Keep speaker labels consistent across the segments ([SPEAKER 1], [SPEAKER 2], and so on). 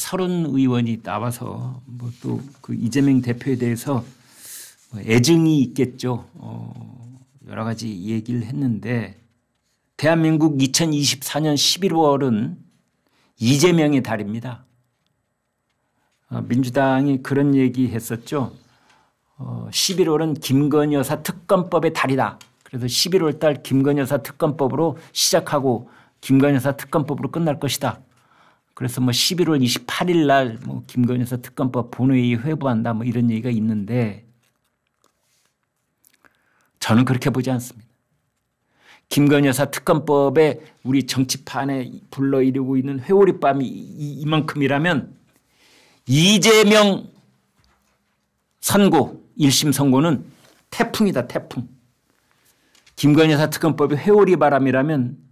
[SPEAKER 1] 서른 의원이 나와서 뭐또그 이재명 대표에 대해서 뭐 애증이 있겠죠. 어 여러 가지 얘기를 했는데 대한민국 2024년 11월은 이재명의 달입니다. 어, 민주당이 그런 얘기 했었죠. 11월은 어, 김건희 여사 특검법의 달이다. 그래서 11월 달 김건희 여사 특검법으로 시작하고 김건희 여사 특검법으로 끝날 것이다. 그래서 뭐 11월 28일 날 뭐 김건희 여사 특검법 본회의 회부한다 뭐 이런 얘기가 있는데 저는 그렇게 보지 않습니다. 김건희 여사 특검법에 우리 정치판에 불러이르고 있는 회오리밤이 이만큼이라면 이재명 선고 1심 선고는 태풍이다 태풍. 김건희 여사 특검법이 회오리 바람이라면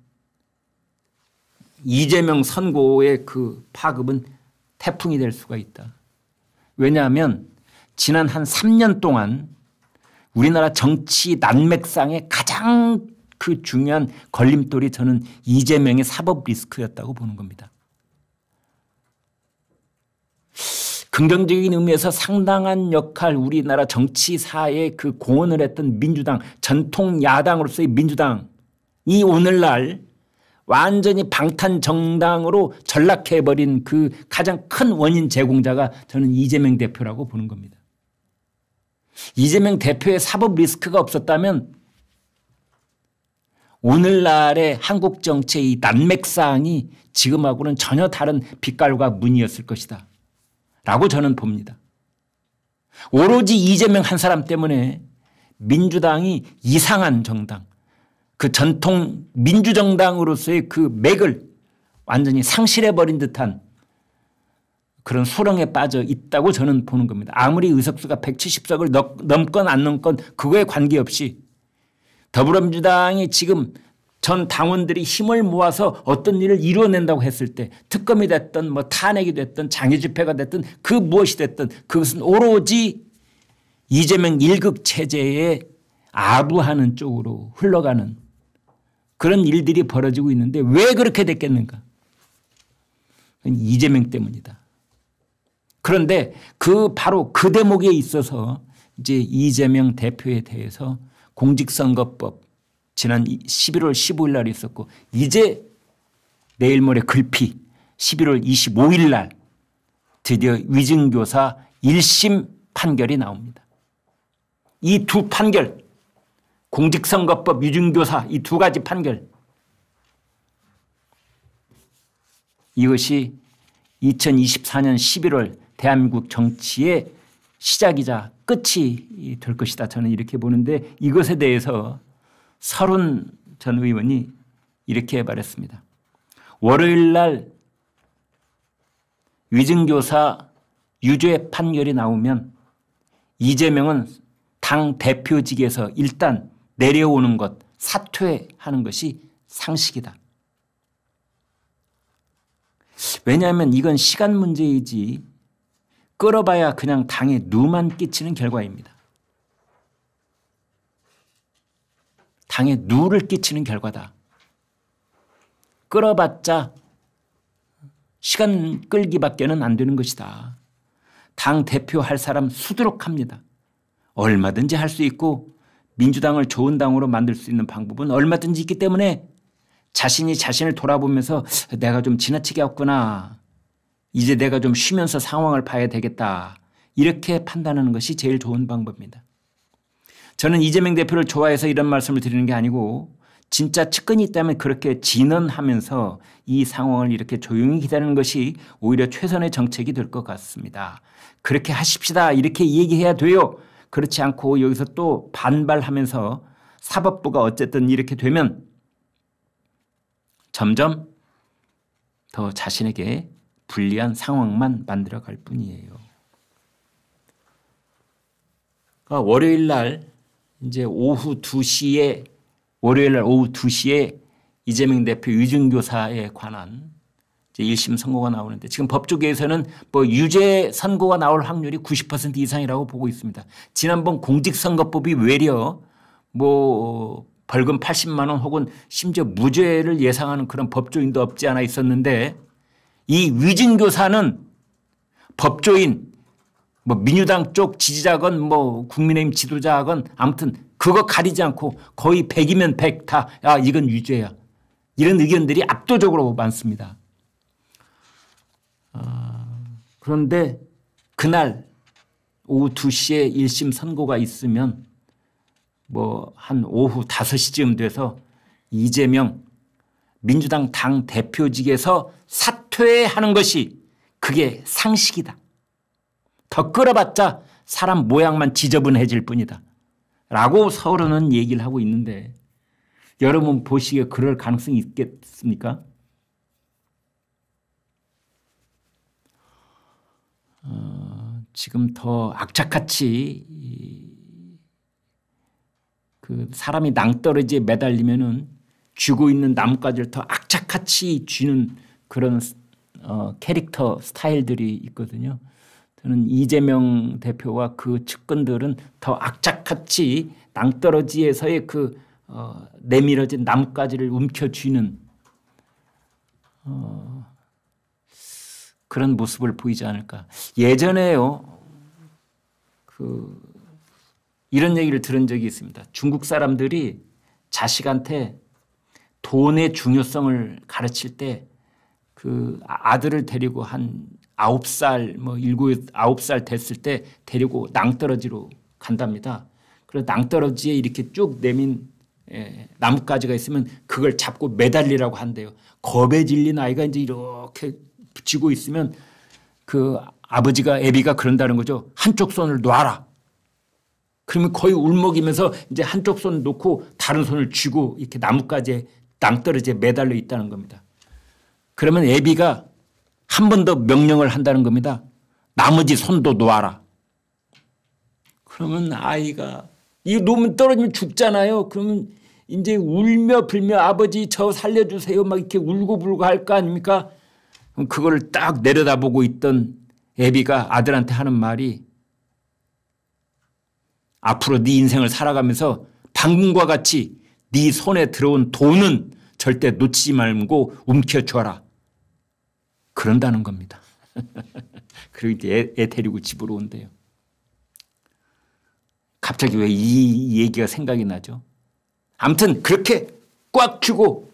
[SPEAKER 1] 이재명 선고의 그 파급은 태풍이 될 수가 있다. 왜냐하면 지난 한 3년 동안 우리나라 정치 난맥상의 가장 그 중요한 걸림돌이 저는 이재명의 사법 리스크였다고 보는 겁니다. 긍정적인 의미에서 상당한 역할 우리나라 정치사에 그 공헌을 했던 민주당 전통 야당으로서의 민주당이 오늘날 완전히 방탄 정당으로 전락해버린 그 가장 큰 원인 제공자가 저는 이재명 대표라고 보는 겁니다. 이재명 대표의 사법 리스크가 없었다면 오늘날의 한국 정치의 난맥상이 지금하고는 전혀 다른 빛깔과 문이었을 것이다. 라고 저는 봅니다. 오로지 이재명 한 사람 때문에 민주당이 이상한 정당, 그 전통 민주정당으로서의 그 맥을 완전히 상실해버린 듯한 그런 소령에 빠져 있다고 저는 보는 겁니다. 아무리 의석수가 170석을 넘건 안 넘건 그거에 관계없이 더불어민주당이 지금 전 당원들이 힘을 모아서 어떤 일을 이루낸다고 했을 때 특검이 됐든 뭐 탄핵이 됐든 장애집회가 됐든 그 무엇이 됐든 그것은 오로지 이재명 일극 체제에 아부하는 쪽으로 흘러가는 그런 일들이 벌어지고 있는데 왜 그렇게 됐겠는가? 이재명 때문이다. 그런데 그 바로 그 대목에 있어서 이제 이재명 대표에 대해서 공직선거법 지난 11월 15일 날 있었고 이제 내일 모레 글피 11월 25일 날 드디어 위증교사 1심 판결이 나옵니다. 이 두 판결 공직선거법 유증교사 이 두 가지 판결 이것이 2024년 11월 대한민국 정치의 시작이자 끝이 될 것이다 저는 이렇게 보는데 이것에 대해서 서른 전 의원이 이렇게 말했습니다. 월요일 날 위증교사 유죄 판결이 나오면 이재명은 당 대표직에서 일단 내려오는 것, 사퇴하는 것이 상식이다. 왜냐하면 이건 시간 문제이지 끌어봐야 그냥 당에 누만 끼치는 결과입니다. 당에 누를 끼치는 결과다. 끌어봤자 시간 끌기밖에는 안 되는 것이다. 당 대표할 사람 수두룩합니다. 얼마든지 할 수 있고 민주당을 좋은 당으로 만들 수 있는 방법은 얼마든지 있기 때문에 자신이 자신을 돌아보면서 내가 좀 지나치게 했구나. 이제 내가 좀 쉬면서 상황을 봐야 되겠다. 이렇게 판단하는 것이 제일 좋은 방법입니다. 저는 이재명 대표를 좋아해서 이런 말씀을 드리는 게 아니고 진짜 측근이 있다면 그렇게 진언하면서 이 상황을 이렇게 조용히 기다리는 것이 오히려 최선의 정책이 될 것 같습니다. 그렇게 하십시다. 이렇게 얘기해야 돼요. 그렇지 않고 여기서 또 반발하면서 사법부가 어쨌든 이렇게 되면 점점 더 자신에게 불리한 상황만 만들어갈 뿐이에요. 그러니까 월요일 날 이제 오후 2시에 월요일 날 오후 2시에 이재명 대표 의중교사에 관한 1심 선고가 나오는데 지금 법조계에서는 뭐 유죄 선고가 나올 확률이 90% 이상이라고 보고 있습니다. 지난번 공직선거법이 외려 뭐 벌금 80만 원 혹은 심지어 무죄를 예상하는 그런 법조인도 없지 않아 있었는데 이 위증교사는 법조인 뭐 민주당 쪽 지지자건 뭐 국민의힘 지도자건 아무튼 그거 가리지 않고 거의 100이면 100다야 아, 이건 위죄야 이런 의견들이 압도적으로 많습니다. 아. 그런데 그날 오후 2시에 1심 선고가 있으면 뭐 한 오후 5시쯤 돼서 이재명 민주당 당 대표직에서 사퇴하는 것이 그게 상식이다. 더 끌어봤자 사람 모양만 지저분해질 뿐이다. 라고 서울은 얘기를 하고 있는데 여러분 보시기에 그럴 가능성이 있겠습니까? 지금 더 악착같이 그 사람이 낭떠러지에 매달리면은 쥐고 있는 나뭇가지를 더 악착같이 쥐는 그런 어, 캐릭터 스타일들이 있거든요. 저는 이재명 대표와 그 측근들은 더 악착같이 낭떠러지에서의 그 어, 내밀어진 나뭇가지를 움켜쥐는 어, 그런 모습을 보이지 않을까. 예전에요. 그 이런 얘기를 들은 적이 있습니다. 중국 사람들이 자식한테 돈의 중요성을 가르칠 때 그 아들을 데리고 한 9살 뭐 7, 9살 됐을 때 데리고 낭떠러지로 간답니다. 그래서 낭떠러지에 이렇게 쭉 내민 예, 나뭇가지가 있으면 그걸 잡고 매달리라고 한대요. 겁에 질린 아이가 이제 이렇게 붙이고 있으면 그 아버지가 애비가 그런다는 거죠. 한쪽 손을 놔라. 그러면 거의 울먹이면서 이제 한쪽 손 놓고 다른 손을 쥐고 이렇게 나뭇가지에 낭떠러지에 매달려 있다는 겁니다. 그러면 애비가 한 번 더 명령을 한다는 겁니다. 나머지 손도 놓아라. 그러면 아이가 이거 놓으면 떨어지면 죽잖아요. 그러면 이제 울며 불며 아버지 저 살려주세요 막 이렇게 울고불고 할 거 아닙니까? 그거를 딱 내려다보고 있던 애비가 아들한테 하는 말이 앞으로 네 인생을 살아가면서 방금과 같이 네 손에 들어온 돈은 절대 놓치지 말고 움켜쥐어라. 그런다는 겁니다. 그리고 이제 애, 애 데리고 집으로 온대요. 갑자기 왜 이 얘기가 생각이 나죠? 암튼 그렇게 꽉 쥐고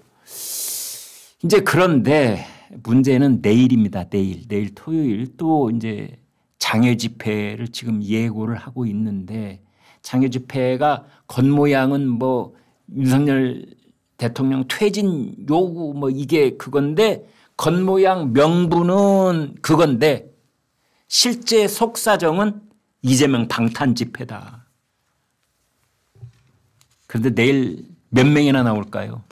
[SPEAKER 1] 이제 그런데 문제는 내일입니다. 내일, 내일 토요일 또 이제 장외 집회를 지금 예고를 하고 있는데 장외 집회가 겉모양은 뭐 윤석열 대통령 퇴진 요구 뭐 이게 그건데 겉모양 명분은 그건데 실제 속사정은 이재명 방탄 집회다. 그런데 내일 몇 명이나 나올까요?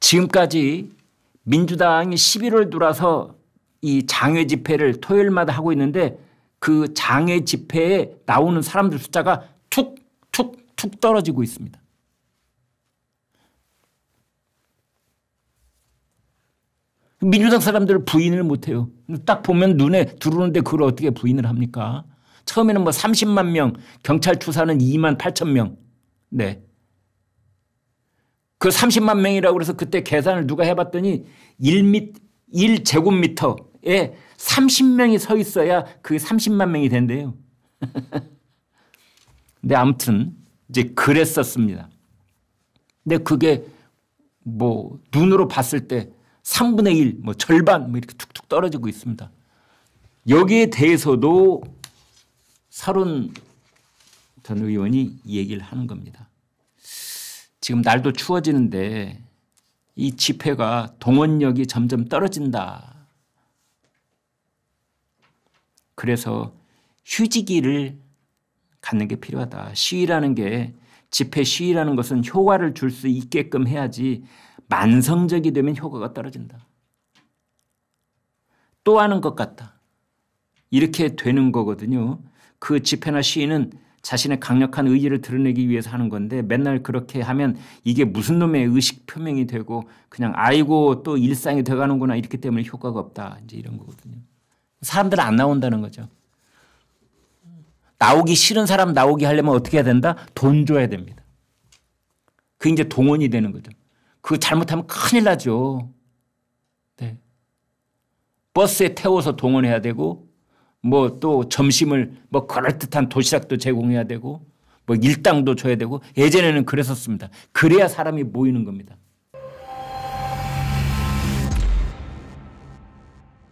[SPEAKER 1] 지금까지 민주당이 11월 돌아서 이 장외 집회를 토요일마다 하고 있는데 그 장외 집회에 나오는 사람들 숫자가 툭 툭, 툭 떨어지고 있습니다. 민주당 사람들 부인을 못해요. 딱 보면 눈에 들어오는데 그걸 어떻게 부인을 합니까? 처음에는 뭐 30만 명, 경찰 추사는 2만 8천 명. 네. 그 30만 명이라고 그래서 그때 계산을 누가 해봤더니 1제곱미터에 30명이 서 있어야 그게 30만 명이 된대요. 근데 아무튼 이제 그랬었습니다. 근데 그게 뭐 눈으로 봤을 때 3분의 1, 뭐 절반 뭐 이렇게 툭툭 떨어지고 있습니다. 여기에 대해서도 사론 전 의원이 얘기를 하는 겁니다. 지금 날도 추워지는데 이 집회가 동원력이 점점 떨어진다. 그래서 휴지기를 갖는 게 필요하다. 시위라는 게 집회 시위라는 것은 효과를 줄 수 있게끔 해야지 만성적이 되면 효과가 떨어진다. 또 하는 것 같다. 이렇게 되는 거거든요. 그 집회나 시위는 자신의 강력한 의지를 드러내기 위해서 하는 건데 맨날 그렇게 하면 이게 무슨 놈의 의식 표명이 되고 그냥 아이고 또 일상이 돼가는구나 이렇게 때문에 효과가 없다 이제 이런 거거든요. 사람들 은안 나온다는 거죠. 나오기 싫은 사람 나오게 하려면 어떻게 해야 된다? 돈 줘야 됩니다. 그 이제 동원이 되는 거죠. 그거 잘못하면 큰일 나죠. 네. 버스에 태워서 동원해야 되고 뭐또 점심을 뭐 그럴듯한 도시락도 제공해야 되고 뭐 일당도 줘야 되고 예전에는 그랬었습니다. 그래야 사람이 모이는 겁니다.